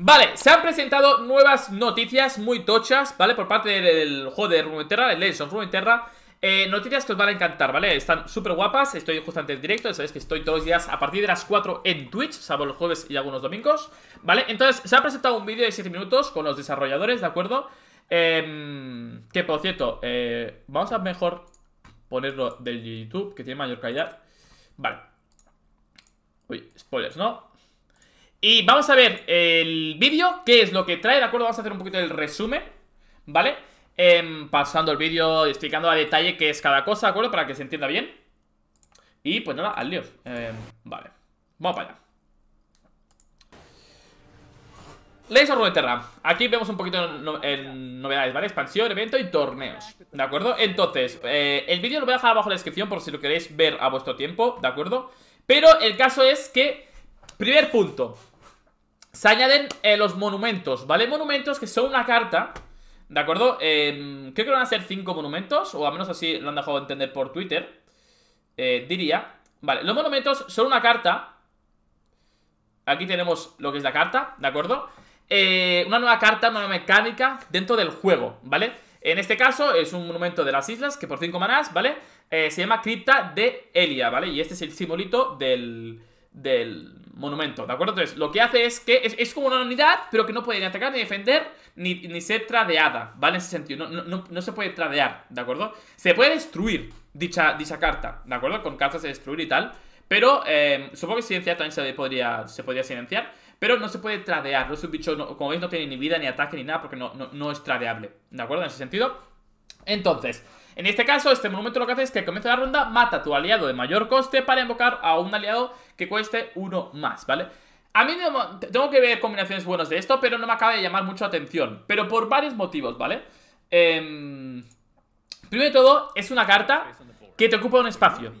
Vale, se han presentado nuevas noticias muy tochas, ¿vale? Por parte del juego de Runeterra, el Legends of Runeterra. Eh, noticias que os van a encantar, ¿vale? Están súper guapas, estoy justamente en directo. directo, sabéis que estoy todos los días a partir de las 4 en Twitch, salvo los jueves y algunos domingos, ¿vale? Entonces, se ha presentado un vídeo de 7 minutos con los desarrolladores, ¿de acuerdo? Em, que, por cierto, eh, vamos a mejor ponerlo del YouTube, que tiene mayor calidad. Vale. Uy, spoilers, ¿no? Y vamos a ver el vídeo, qué es lo que trae, ¿de acuerdo? Vamos a hacer un poquito el resumen, ¿vale? Em, pasando el vídeo, explicando a detalle qué es cada cosa, ¿de acuerdo? Para que se entienda bien. Y pues nada, al lío. Em, vale, vamos para allá. Leyes of Runeterra. Aquí vemos un poquito en novedades, ¿vale? Expansión, evento y torneos. ¿De acuerdo? Entonces, eh, el vídeo lo voy a dejar abajo en la descripción por si lo queréis ver a vuestro tiempo, ¿de acuerdo? Pero el caso es que, primer punto, se añaden eh, los monumentos, ¿vale? Monumentos que son una carta, ¿de acuerdo? Em, creo que van a ser cinco monumentos, o al menos así lo han dejado entender por Twitter, eh, diría. Vale, los monumentos son una carta. Aquí tenemos lo que es la carta, ¿de acuerdo? Eh, una nueva carta, una nueva mecánica dentro del juego, ¿vale? En este caso es un monumento de las islas, que por 5 manás, ¿vale? se llama Cripta de Elia, ¿vale? Y este es el simbolito del del monumento, ¿de acuerdo? Entonces, lo que hace es que es, como una unidad, pero que no puede ni atacar, ni defender, ni, ser tradeada, ¿vale? En ese sentido, no, se puede tradear, ¿de acuerdo? Se puede destruir dicha, dicha carta, ¿de acuerdo? Con cartas de destruir y tal, pero eh, supongo que silenciar también se podría, se podría silenciar, pero no se puede tradear, no es un como veis, no tiene ni vida, ni ataque, ni nada, porque no, no es tradeable, ¿de acuerdo? En ese sentido, entonces... En este caso, este monumento lo que hace es que al comienzo de la ronda mata a tu aliado de mayor coste para invocar a un aliado que cueste uno más, ¿vale? A mí tengo que ver combinaciones buenas de esto, pero no me acaba de llamar mucho atención. Pero por varios motivos, ¿vale? Em, primero de todo, es una carta que te ocupa un espacio.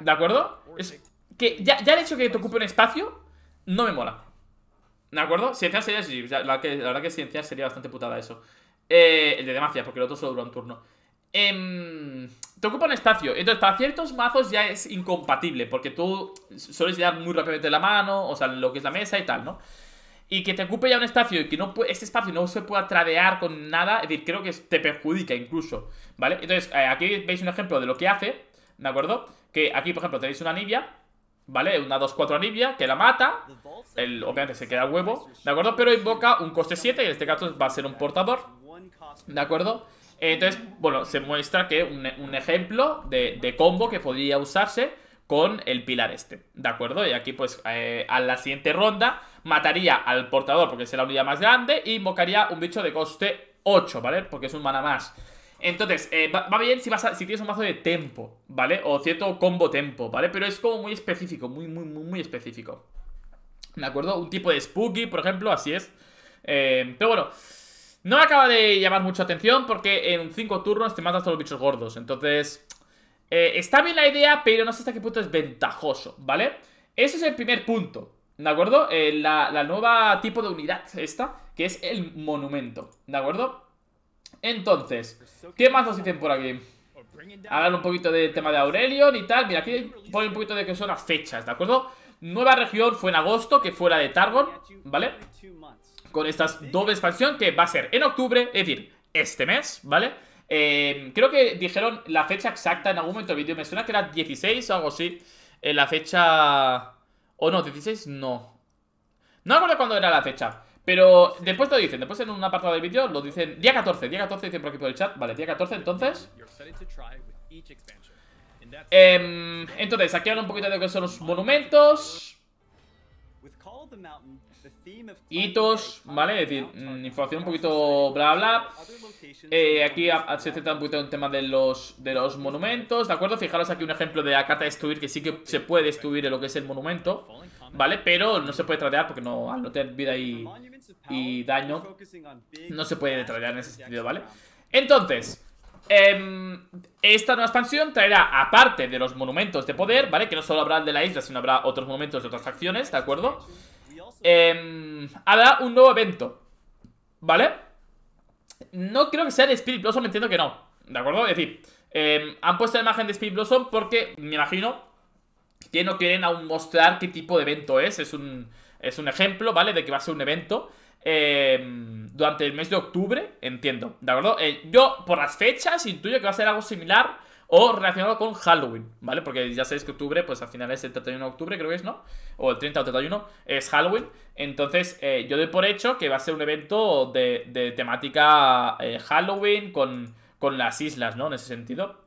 ¿De acuerdo? que ya, el hecho que te ocupe un espacio no me mola. ¿De acuerdo? Ciencia sería... La, la verdad que ciencia sería bastante putada eso. Eh, el de Demacia, porque el otro solo dura un turno. Em, te ocupa un espacio. Entonces, para ciertos mazos ya es incompatible, porque tú sueles llevar muy rápidamente la mano, o sea, lo que es la mesa y tal, ¿no? Y que te ocupe ya un espacio y que no ese espacio no se pueda tradear con nada, es decir, creo que te perjudica incluso, ¿vale? Entonces, eh, aquí veis un ejemplo de lo que hace, ¿de acuerdo? Que aquí, por ejemplo, tenéis una nibia, ¿vale? Una 2-4 anivia que la mata. El, obviamente se queda el huevo, ¿de acuerdo? Pero invoca un coste 7, y en este caso va a ser un portador, ¿de acuerdo? Entonces, bueno, se muestra que un, ejemplo de, combo que podría usarse con el pilar este, ¿de acuerdo? Y aquí pues eh, a la siguiente ronda mataría al portador porque es la unidad más grande y invocaría un bicho de coste 8, ¿vale? Porque es un mana más. Entonces, eh, va, bien si, vas si tienes un mazo de tempo, ¿vale? O cierto combo tempo, ¿vale? Pero es como muy específico, muy, muy, muy, muy específico. ¿De acuerdo? Un tipo de spooky, por ejemplo, así es. Eh, pero bueno, no me acaba de llamar mucha atención porque en cinco turnos te matas a los bichos gordos. Entonces, eh, está bien la idea, pero no sé hasta qué punto es ventajoso, ¿vale? Ese es el primer punto, ¿de acuerdo? Eh, la, nueva tipo de unidad esta, que es el monumento, ¿de acuerdo? Entonces, ¿qué más nos dicen por aquí? Hablar un poquito del tema de Aurelion y tal. Mira, aquí pone un poquito de que son las fechas, ¿de acuerdo? Nueva región fue en agosto, que fue la de Targon, ¿vale? con esta doble expansión que va a ser en octubre, es decir, este mes, ¿vale? Eh, creo que dijeron la fecha exacta en algún momento del vídeo. Me suena que era 16 o algo así. Eh, la fecha... O no, 16 no. No acuerdo cuándo era la fecha. Pero después lo dicen, después en una parte del vídeo lo dicen día 14, día 14 dicen por aquí por el chat, vale, día 14 entonces. Em, entonces, aquí habla un poquito de lo que son los monumentos hitos, ¿vale? Es decir, mm, información un poquito bla bla. Eh, aquí se trata un poquito un tema de los, de los monumentos, ¿de acuerdo? Fijaros aquí un ejemplo de la carta destruir, que sí que se puede destruir en lo que es el monumento, ¿vale? Pero no se puede tradear porque no, al no tener vida y, y daño, no se puede tradear en ese sentido, ¿vale? Entonces, em, esta nueva expansión traerá, aparte de los monumentos de poder, ¿vale? Que no solo habrá el de la isla, sino habrá otros monumentos de otras facciones, ¿de acuerdo? Em, habrá un nuevo evento, ¿vale? No creo que sea de Spirit Blossom, entiendo que no, ¿de acuerdo? Es decir, em, han puesto la imagen de Spirit Blossom porque me imagino que no quieren aún mostrar qué tipo de evento es. Es un, es un ejemplo, ¿vale? De que va a ser un evento em, durante el mes de octubre, entiendo, ¿de acuerdo? Eh, yo, por las fechas, intuyo que va a ser algo similar o relacionado con Halloween, ¿vale? Porque ya sabéis que octubre, pues al final es el 31 de octubre, creo que es, ¿no? O el 30 o 31 es Halloween. Entonces, eh, yo doy por hecho que va a ser un evento de, temática eh, Halloween con, las islas, ¿no? En ese sentido.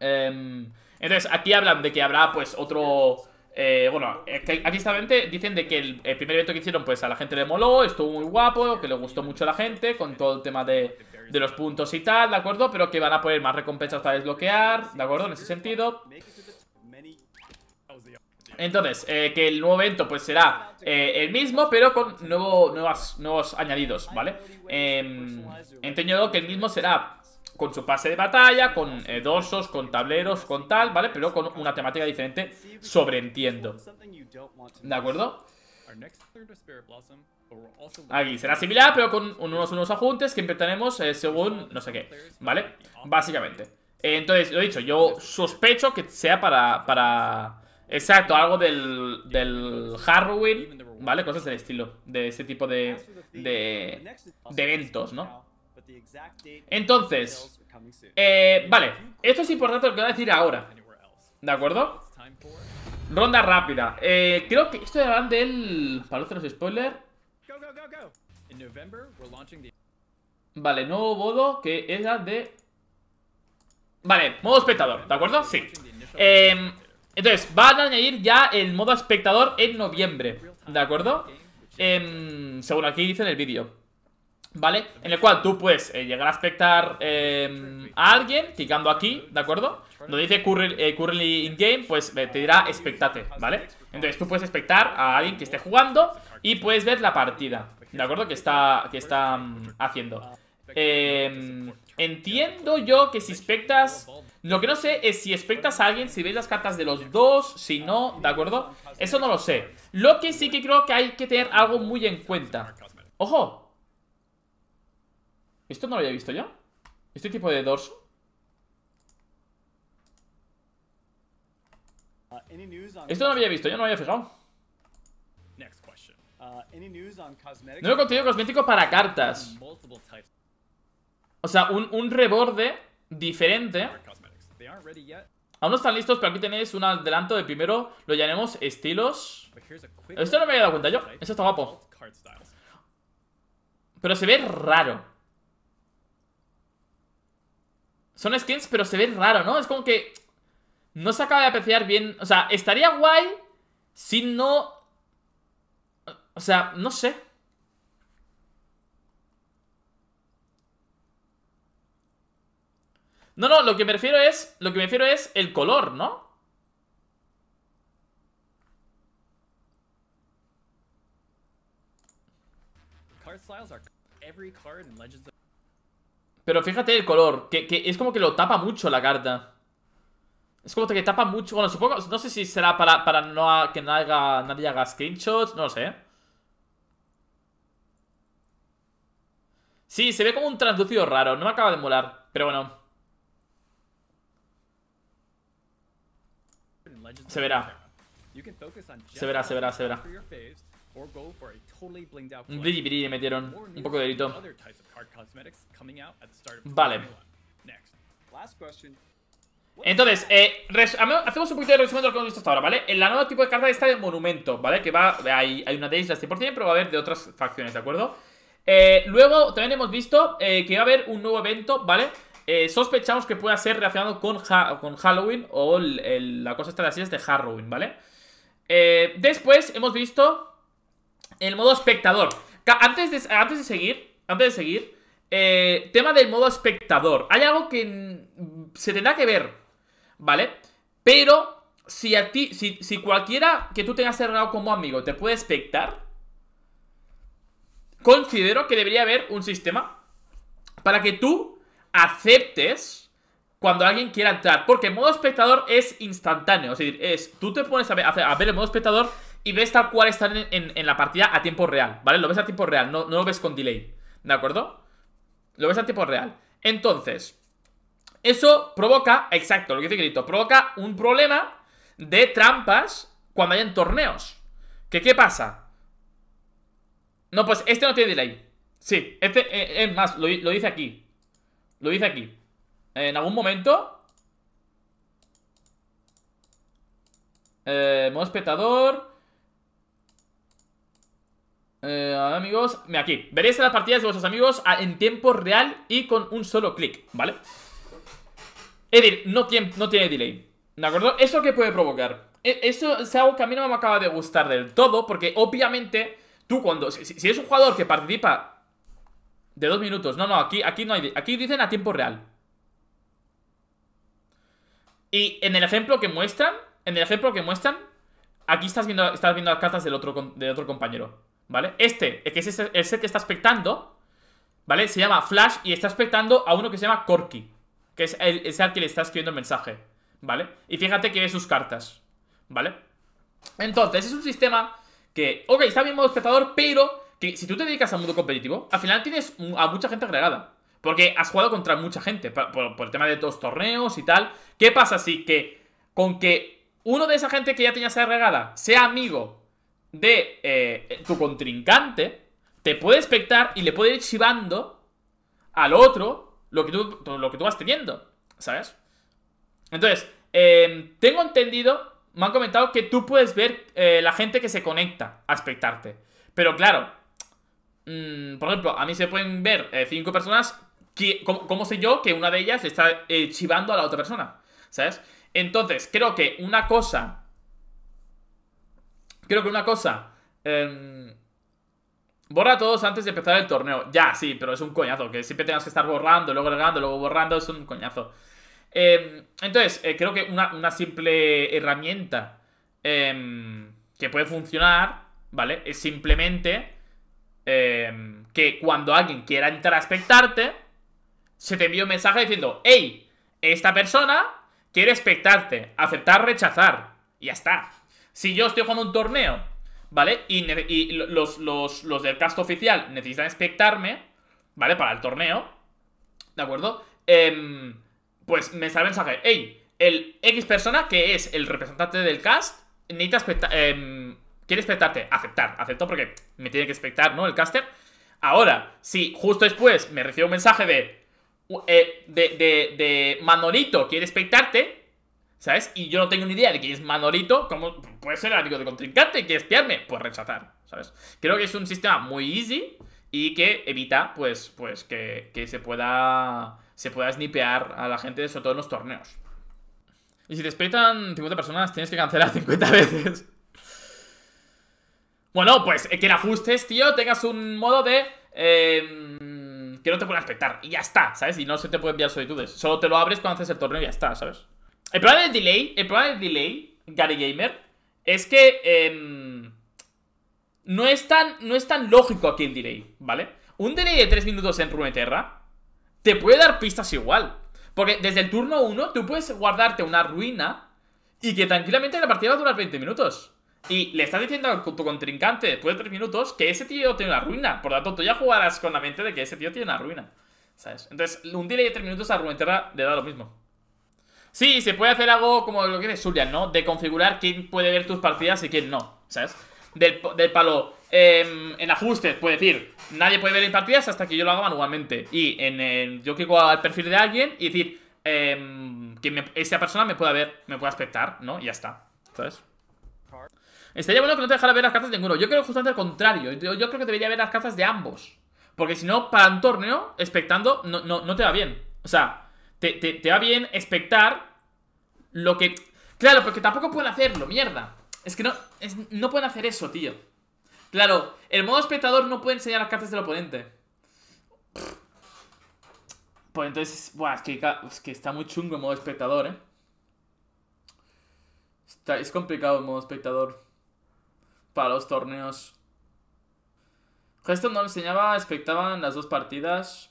Em, entonces, aquí hablan de que habrá, pues, otro eh, bueno, aquí justamente dicen de que el, primer evento que hicieron, pues a la gente le moló, estuvo muy guapo, que le gustó mucho a la gente, con todo el tema de, los puntos y tal, ¿de acuerdo? Pero que van a poner más recompensas para desbloquear, ¿de acuerdo? En ese sentido. Entonces, eh, que el nuevo evento pues será eh, el mismo, pero con nuevo, nuevas, nuevos añadidos, ¿vale? Em, entendido que el mismo será con su pase de batalla, con edosos, eh, con tableros, con tal, ¿vale? Pero con una temática diferente, sobreentiendo. ¿De acuerdo? Aquí será similar, pero con unos, unos ajuntes que empezaremos eh, según no sé qué, ¿vale? Básicamente. entonces, lo he dicho, yo sospecho que sea para... para... Exacto, algo del, del Harrowing, ¿vale? Cosas del estilo, de ese tipo de, de, de eventos, ¿no? Entonces, eh, vale, esto es importante lo que voy a decir ahora. ¿De acuerdo? Ronda rápida. Eh, creo que esto hablando del. Para los spoilers. Vale, nuevo modo que es era de. Vale, modo espectador, ¿de acuerdo? Sí. Em, entonces, van a añadir ya el modo espectador en noviembre, ¿de acuerdo? Em, según aquí dice en el vídeo. ¿Vale? En el cual tú puedes eh, llegar a expectar em, a alguien clicando aquí, ¿de acuerdo? Donde dice Curly eh, in game, pues eh, te dirá expectate, ¿vale? Entonces tú puedes expectar a alguien que esté jugando y puedes ver la partida, ¿de acuerdo? Que está, que está mm, haciendo. Em, entiendo yo que si expectas... Lo que no sé es si expectas a alguien, si ves las cartas de los dos, si no, ¿de acuerdo? Eso no lo sé. Lo que sí que creo que hay que tener algo muy en cuenta. ¡Ojo! ¿Esto no lo había visto yo? ¿Este tipo de dorso? Uh, Esto no lo había visto, yo no lo había fijado. Uh, Nuevo contenido cosmético para cartas. O sea, un, reborde diferente. Aún no están listos, pero aquí tenéis un adelanto de primero, lo llamaremos estilos. Esto no me había dado cuenta yo, eso está guapo. Pero se ve raro. Son skins, pero se ve raro, ¿no? Es como que no se acaba de apreciar bien. O sea, estaría guay si no... O sea, no sé. No, no, lo que me refiero es. Lo que me refiero es el color, ¿no? Card are pero fíjate el color, que, es como que lo tapa mucho la carta. Es como que tapa mucho. Bueno, supongo. No sé si será para, no que nadie haga, nadie haga screenshots. No lo sé. Sí, se ve como un translúcido raro. No me acaba de molar. Pero bueno. Se verá. Se verá, se verá, se verá. Un le metieron, un poco de grito. Vale. Entonces, eh, hacemos un poquito de resumen de lo que hemos visto hasta ahora, ¿vale? El nuevo tipo de carta está de monumento, ¿vale? Que va, hay, una de islas 100%, pero va a haber de otras facciones, ¿de acuerdo? Eh, luego también hemos visto eh, que va a haber un nuevo evento, ¿vale? Eh, sospechamos que pueda ser relacionado con, con Halloween o la cosa esta de las de Halloween, ¿vale? después hemos visto el modo espectador. Antes de, antes de seguir, antes de seguir, eh, tema del modo espectador. Hay algo que se tendrá que ver, ¿vale? Pero si a ti, si, si cualquiera que tú tengas cerrado como amigo te puede espectar, considero que debería haber un sistema para que tú aceptes cuando alguien quiera entrar. Porque el modo espectador es instantáneo. Es decir, es, tú te pones a ver, a ver el modo espectador y ves tal cual están en, la partida a tiempo real, ¿vale? Lo ves a tiempo real, no, no lo ves con delay, ¿de acuerdo? Lo ves a tiempo real. Entonces, eso provoca, exacto, lo que dice Grito, provoca un problema de trampas cuando hayan torneos. ¿Qué, qué pasa? No, pues este no tiene delay. Sí, este, eh, es más, lo, dice aquí. Lo dice aquí. En algún momento... Eh, modo espectador... Eh, amigos, aquí Veréis las partidas de vuestros amigos en tiempo real Y con un solo clic, ¿vale? Es decir, no tiene, no tiene delay ¿De acuerdo? ¿Eso qué puede provocar? E, eso es algo que a mí no me acaba de gustar del todo Porque obviamente Tú cuando... Si, es un jugador que participa De dos minutos No, no, aquí, aquí no hay... Aquí dicen a tiempo real Y en el ejemplo que muestran En el ejemplo que muestran Aquí estás viendo, estás viendo las cartas del otro, del otro compañero ¿vale? Este, que es el que está expectando, ¿vale? Se llama Flash y está expectando a uno que se llama Corky, que es el, que le está escribiendo el mensaje, ¿vale? Y fíjate que ve sus cartas, ¿vale? Entonces, es un sistema que, ok, está bien modo espectador, pero que si tú te dedicas al mundo competitivo, al final tienes a mucha gente agregada. Porque has jugado contra mucha gente, por, el tema de dos torneos y tal. ¿Qué pasa si que con que uno de esa gente que ya tenías agregada sea amigo de eh, tu contrincante, te puede expectar y le puede ir chivando al otro lo que tú, lo que tú vas teniendo, ¿sabes? Entonces, em, tengo entendido, me han comentado que tú puedes ver eh, la gente que se conecta a expectarte. Pero claro, mm, por ejemplo, a mí se pueden ver eh, cinco personas. Que, ¿Cómo, sé yo que una de ellas está chivando a la otra persona? ¿Sabes? Entonces, creo que una cosa Creo que una cosa. Em, borra a todos antes de empezar el torneo. Ya, sí, pero es un coñazo. Que siempre tengas que estar borrando, luego agregando, luego borrando. Es un coñazo. Em, entonces, eh, creo que una, simple herramienta em, que puede funcionar, ¿vale? Es simplemente que cuando alguien quiera entrar a expectarte se te envía un mensaje diciendo: Hey, esta persona quiere expectarte aceptar, rechazar. Y ya está. Si yo estoy jugando un torneo, ¿vale? Y, los, del cast oficial necesitan expectarme, ¿vale? Para el torneo, ¿de acuerdo? Em, pues me sale el mensaje, hey, el X persona que es el representante del cast necesita em, quiere expectarte, aceptar, acepto porque me tiene que expectar, ¿no? El caster. Ahora, si justo después me recibe un mensaje de, eh, de, de, de, Manolito quiere expectarte, ¿Sabes? Y yo no tengo ni idea de que es Manolito, ¿cómo puede ser el amigo de contrincante? Que espiarme? Pues rechazar, ¿sabes? Creo que es un sistema muy easy y que evita, pues, pues que, se pueda se pueda snipear a la gente, sobre todo en los torneos. Y si te espectan de personas, tienes que cancelar 50 veces. bueno, pues eh, que la ajustes, tío, tengas un modo de... Em, que no te puedan espectar Y ya está, ¿sabes? Y no se te puede enviar solicitudes. Solo te lo abres cuando haces el torneo y ya está, ¿sabes? El problema del delay, el delay, Gary Gamer, es que em, no, es tan, no es tan lógico aquí el delay, ¿vale? Un delay de 3 minutos en Runeterra te puede dar pistas igual. Porque desde el turno 1 tú puedes guardarte una ruina y que tranquilamente la partida va a durar 20 minutos. Y le estás diciendo a tu contrincante después de 3 minutos que ese tío tiene una ruina. Por lo tanto, tú ya jugarás con la mente de que ese tío tiene una ruina. ¿Sabes? Entonces, un delay de 3 minutos a Runeterra le da lo mismo. Sí, se puede hacer algo como lo que es Zulian, ¿no? De configurar quién puede ver tus partidas y quién no, ¿sabes? Del, del palo. Em, en ajustes, puede decir, nadie puede ver mis partidas hasta que yo lo haga manualmente. Y en el, yo clico al perfil de alguien y decir, em, que me, persona me pueda ver, me pueda aspectar, ¿no? Y ya está, ¿sabes? Estaría bueno que no te dejara ver las cartas de ninguno. Yo creo justamente al contrario. Yo, creo que debería ver las cartas de ambos. Porque si no, para un torneo, expectando, no, no, te va bien. O sea, te, te va bien expectar lo que... Claro, porque tampoco pueden hacerlo, mierda. Es que no, es, no pueden hacer eso, tío. Claro, el modo espectador no puede enseñar las cartas del oponente. Pues entonces, buah, es, que, que está muy chungo el modo espectador, ¿eh? es complicado el modo espectador para los torneos. esto no lo enseñaba, expectaban las dos partidas.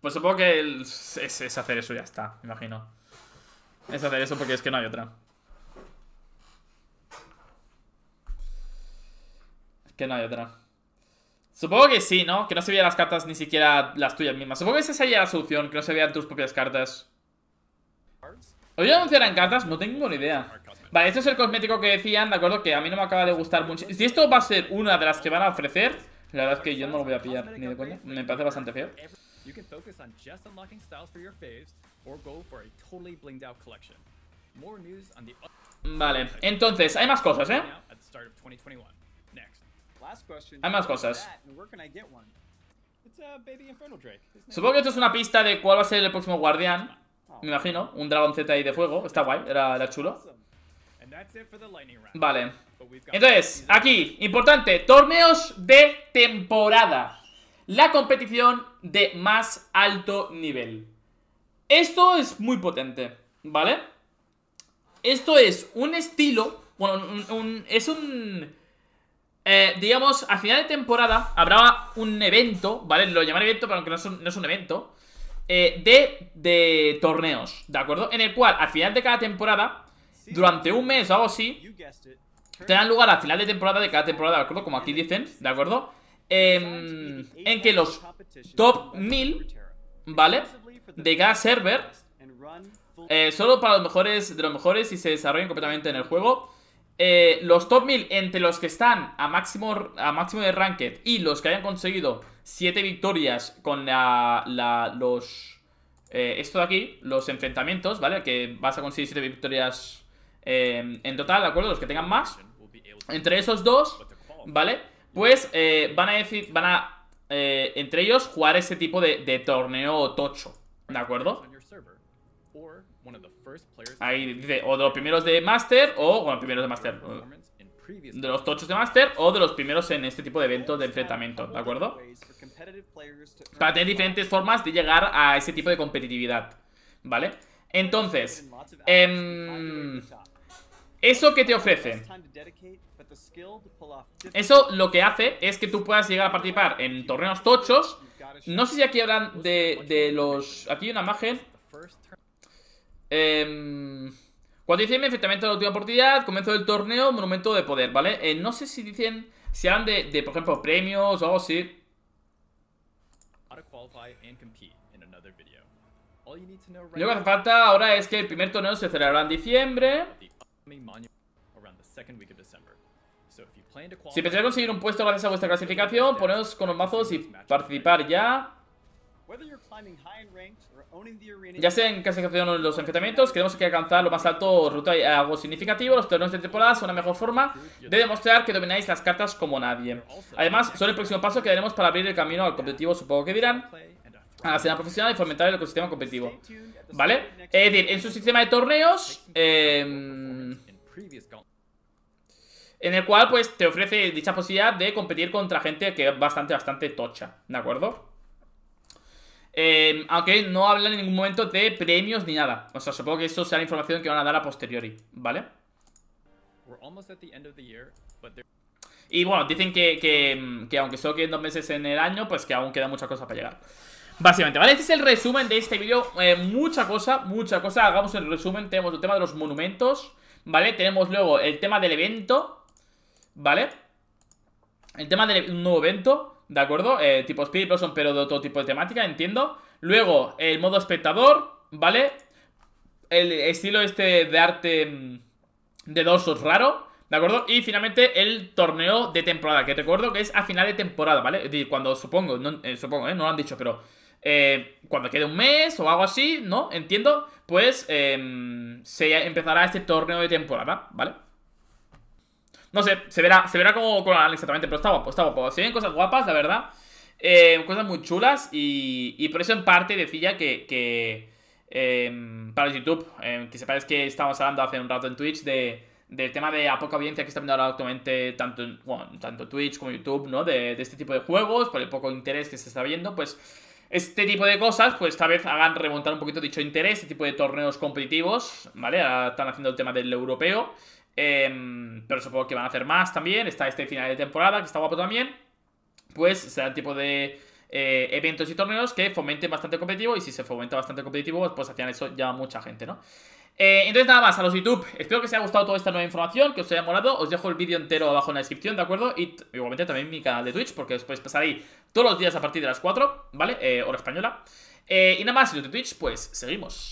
Pues supongo que es, hacer eso ya está, imagino. Es hacer eso porque es que no hay otra. Es que no hay otra. Supongo que sí, ¿no? Que no se vean las cartas ni siquiera las tuyas mismas. Supongo que esa sería la solución, que no se vean tus propias cartas. ¿Hoy anunciarán cartas? No tengo ni idea. Vale, esto es el cosmético que decían, ¿de acuerdo? Que a mí no me acaba de gustar mucho. Si esto va a ser una de las que van a ofrecer, la verdad es que yo no lo voy a pillar ni de coña. Me parece bastante feo. You can focus on just unlocking styles for your faves or go for a totally blinged out collection. More news on the Vale, entonces, hay más cosas, ¿eh? At the start of 2021. Next. Last question. Hay más cosas. Where can I get one? It's a uh, baby Infernal Drake. Supongo que esto es una pista de cuál va a ser el próximo guardián. Oh. Me imagino, un Dragon Z ahí de fuego. Está guay, era, era chulo. Vale. Entonces, aquí, importante, torneos de temporada. La competición de más alto nivel. Esto es muy potente, ¿vale? Esto es un estilo, bueno, es un... Eh, digamos, a final de temporada habrá un evento, ¿vale? Lo llamaré evento, pero aunque no es un, evento, eh, de, de torneos, ¿de acuerdo? En el cual, al final de cada temporada, durante un mes o algo así, tendrán lugar a final de temporada de cada temporada, ¿de acuerdo? Como aquí dicen, ¿de acuerdo? Em, en que los top 1000, ¿vale? De cada server. Eh, solo para los mejores de los mejores y se desarrollen completamente en el juego. Eh, los top 1000 entre los que están a máximo, a máximo de ranked y los que hayan conseguido 7 victorias con la, la los eh, esto de aquí, los enfrentamientos, ¿vale? Que vas a conseguir 7 victorias en total, ¿de acuerdo? Los que tengan más. Entre esos dos, ¿vale? Pues van a decir, van a eh, entre ellos, jugar ese tipo de, de torneo tocho, ¿de acuerdo? Ahí dice, o de los primeros de Master, o, bueno, primeros de Master, eh, de los tochos de Master, o de los primeros en este tipo de eventos de enfrentamiento, ¿de acuerdo? Para tener diferentes formas de llegar a ese tipo de competitividad, ¿vale? Entonces, em, eso que te ofrece eso lo que hace es que tú puedas llegar a participar en torneos tochos. No sé si aquí hablan de, de los... Aquí hay una imagen. Eh, cuando dicen efectivamente la última oportunidad, comienzo del torneo, monumento de poder, ¿vale? Eh, no sé si dicen, si hablan de, de por ejemplo, premios o algo así. Lo que hace falta ahora es que el primer torneo se celebrará en diciembre. Si pensáis conseguir un puesto gracias a vuestra clasificación, poneros con los mazos y participar ya. Ya sea en clasificación o en los enfrentamientos, queremos que alcanzar lo más alto ruta y algo significativo. Los torneos de temporada son la mejor forma de demostrar que domináis las cartas como nadie. Además, son el próximo paso que daremos para abrir el camino al competitivo, supongo que dirán a la escena profesional y fomentar el ecosistema competitivo. ¿Vale? Es decir, en su sistema de torneos, eh, en el cual pues te ofrece dicha posibilidad de competir contra gente que es bastante, bastante tocha, ¿de acuerdo? Em, aunque no hablan en ningún momento de premios ni nada. O sea, supongo que eso será la información que van a dar a posteriori, ¿vale? Y bueno, dicen que, que, aunque solo queden dos meses en el año, pues que aún queda muchas cosas para llegar. Básicamente, ¿vale? Este es el resumen de este vídeo. Eh, mucha cosa, mucha cosa. Hagamos el resumen. Tenemos el tema de los monumentos, ¿vale? Tenemos luego el tema del evento, ¿vale? El tema de un nuevo evento, ¿de acuerdo? Eh, tipo Spirit Blossom, pero de otro tipo de temática, entiendo. Luego, el modo espectador, ¿vale? El estilo este de arte mm, de dosos raro, ¿de acuerdo? Y finalmente el torneo de temporada, que recuerdo que es a final de temporada, ¿vale? Es decir, cuando supongo, eh, supongo, ¿eh? No lo han dicho, pero eh, cuando quede un mes o algo así, ¿no? Entiendo, pues em, se empezará este torneo de temporada, ¿vale? No sé, se verá, se verá cómo, exactamente, pero está guapo, está guapo. Se ven cosas guapas, la verdad. Eh, cosas muy chulas y, y, por eso en parte decía que, que em, para YouTube, em, que sepáis que estábamos hablando hace un rato en Twitch de, del tema de a poca audiencia que está viendo ahora actualmente tanto, tanto Twitch como YouTube, ¿no? De, este tipo de juegos, por el poco interés que se está viendo, pues este tipo de cosas, pues tal vez hagan remontar un poquito dicho interés, este tipo de torneos competitivos, ¿vale? Ah, están haciendo el tema del europeo. Em, pero supongo que van a hacer más también. Está este final de temporada, que está guapo también. Pues será el tipo de eh, eventos y torneos que fomenten bastante competitivo. Y si se fomenta bastante competitivo, pues hacían eso ya mucha gente, ¿no? Eh, entonces nada más, a los YouTube, espero que os haya gustado toda esta nueva información, que os haya molado, os dejo el vídeo entero abajo en la descripción, ¿de acuerdo? Y igualmente también mi canal de Twitch, porque os podéis pasar ahí todos los días a partir de las 4, ¿vale? Eh, hora española. Eh, y nada más, de Twitch, pues seguimos.